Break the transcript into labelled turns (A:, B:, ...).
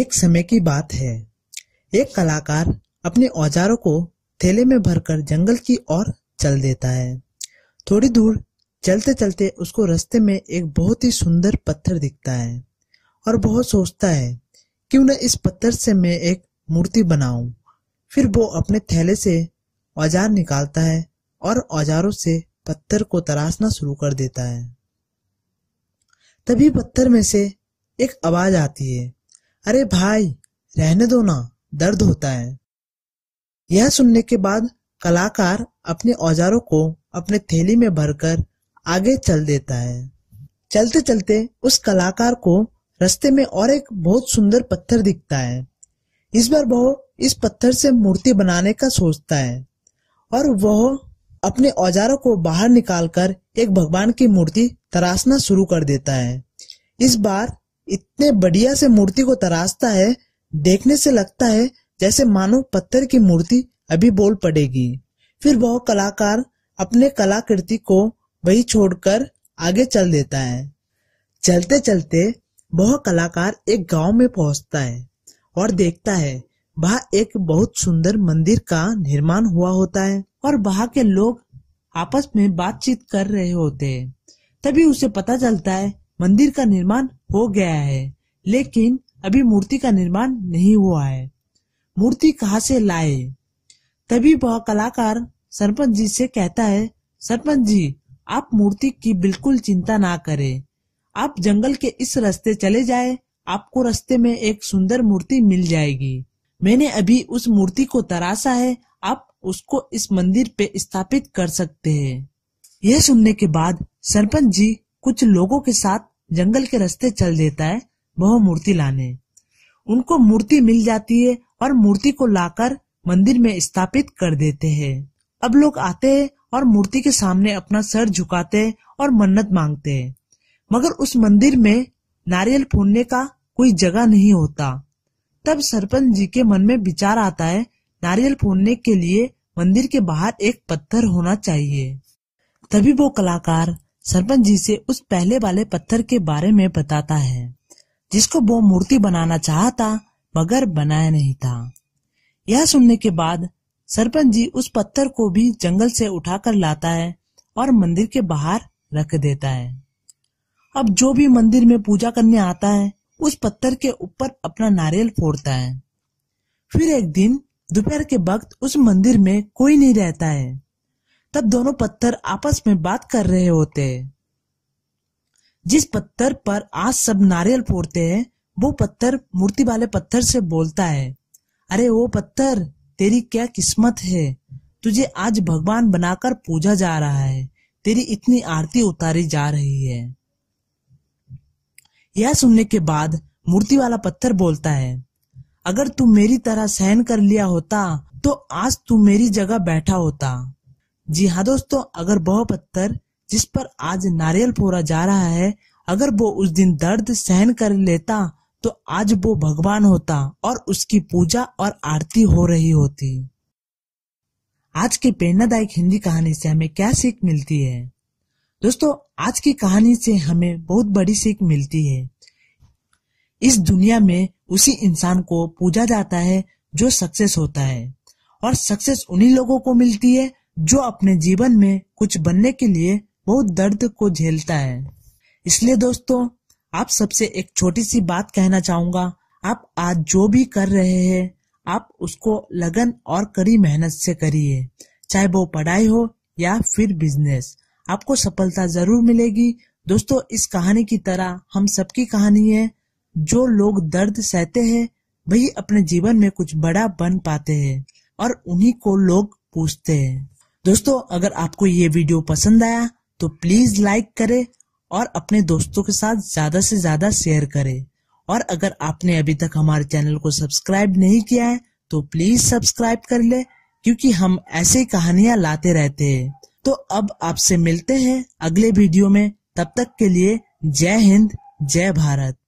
A: एक समय की बात है एक कलाकार अपने औजारों को थैले में भरकर जंगल की ओर चल देता है थोड़ी दूर चलते चलते उसको रास्ते में एक बहुत ही सुंदर पत्थर दिखता है और बहुत सोचता है क्यों न इस पत्थर से मैं एक मूर्ति बनाऊं फिर वो अपने थैले से औजार निकालता है और औजारों से पत्थर को तराशना शुरू कर देता है तभी पत्थर में से एक आवाज आती है अरे भाई रहने दो ना दर्द होता है यह सुनने के बाद कलाकार अपने औजारों को अपने थैली में भरकर आगे चल देता है चलते चलते उस कलाकार को रास्ते में और एक बहुत सुंदर पत्थर दिखता है इस बार वह इस पत्थर से मूर्ति बनाने का सोचता है और वह अपने औजारों को बाहर निकालकर एक भगवान की मूर्ति तराशना शुरू कर देता है इस बार इतने बढ़िया से मूर्ति को तराशता है देखने से लगता है जैसे मानो पत्थर की मूर्ति अभी बोल पड़ेगी फिर वह कलाकार अपने कलाकृति को वही छोड़कर आगे चल देता है चलते चलते वह कलाकार एक गांव में पहुंचता है और देखता है वहाँ एक बहुत सुंदर मंदिर का निर्माण हुआ होता है और वहाँ के लोग आपस में बातचीत कर रहे होते हैं तभी उसे पता चलता है मंदिर का निर्माण हो गया है लेकिन अभी मूर्ति का निर्माण नहीं हुआ है मूर्ति कहाँ से लाए तभी वह कलाकार सरपंच जी से कहता है सरपंच जी आप मूर्ति की बिल्कुल चिंता ना करें आप जंगल के इस रास्ते चले जाए आपको रास्ते में एक सुंदर मूर्ति मिल जाएगी मैंने अभी उस मूर्ति को तराशा है आप उसको इस मंदिर पे स्थापित कर सकते हैं यह सुनने के बाद सरपंच जी कुछ लोगों के साथ जंगल के रास्ते चल देता है वह मूर्ति लाने उनको मूर्ति मिल जाती है और मूर्ति को लाकर मंदिर में स्थापित कर देते हैं अब लोग आते हैं और मूर्ति के सामने अपना सर झुकाते हैं और मन्नत मांगते हैं मगर उस मंदिर में नारियल फोड़ने का कोई जगह नहीं होता तब सरपंच जी के मन में विचार आता है नारियल फोड़ने के लिए मंदिर के बाहर एक पत्थर होना चाहिए तभी वो कलाकार सरपंच जी से उस पहले वाले पत्थर के बारे में बताता है जिसको वो मूर्ति बनाना चाहता मगर बनाया नहीं था यह सुनने के बाद सरपंच जी उस पत्थर को भी जंगल से उठाकर लाता है और मंदिर के बाहर रख देता है अब जो भी मंदिर में पूजा करने आता है उस पत्थर के ऊपर अपना नारियल फोड़ता है फिर एक दिन दोपहर के वक्त उस मंदिर में कोई नहीं रहता है तब दोनों पत्थर आपस में बात कर रहे होते हैं जिस पत्थर पर आज सब नारियल फोड़ते हैं वो पत्थर मूर्ति वाले पत्थर से बोलता है अरे वो पत्थर तेरी क्या किस्मत है तुझे आज भगवान बनाकर पूजा जा रहा है तेरी इतनी आरती उतारी जा रही है यह सुनने के बाद मूर्ति वाला पत्थर बोलता है अगर तू मेरी तरह सहन कर लिया होता तो आज तू मेरी जगह बैठा होता जी हाँ दोस्तों अगर वह पत्थर जिस पर आज नारियल फोरा जा रहा है अगर वो उस दिन दर्द सहन कर लेता तो आज वो भगवान होता और उसकी पूजा और आरती हो रही होती आज के प्रेरणादायक हिंदी कहानी से हमें क्या सीख मिलती है दोस्तों आज की कहानी से हमें बहुत बड़ी सीख मिलती है इस दुनिया में उसी इंसान को पूजा जाता है जो सक्सेस होता है और सक्सेस उन्हीं लोगों को मिलती है जो अपने जीवन में कुछ बनने के लिए बहुत दर्द को झेलता है इसलिए दोस्तों आप सबसे एक छोटी सी बात कहना चाहूंगा आप आज जो भी कर रहे हैं आप उसको लगन और कड़ी मेहनत से करिए चाहे वो पढ़ाई हो या फिर बिजनेस आपको सफलता जरूर मिलेगी दोस्तों इस कहानी की तरह हम सबकी कहानी है जो लोग दर्द सहते हैं वही अपने जीवन में कुछ बड़ा बन पाते हैं और उन्हीं को लोग पूछते हैं दोस्तों अगर आपको ये वीडियो पसंद आया तो प्लीज लाइक करें और अपने दोस्तों के साथ ज्यादा से ज्यादा शेयर करें और अगर आपने अभी तक हमारे चैनल को सब्सक्राइब नहीं किया है तो प्लीज सब्सक्राइब कर ले क्योंकि हम ऐसे कहानियां लाते रहते हैं तो अब आपसे मिलते हैं अगले वीडियो में तब तक के लिए जय हिंद जय भारत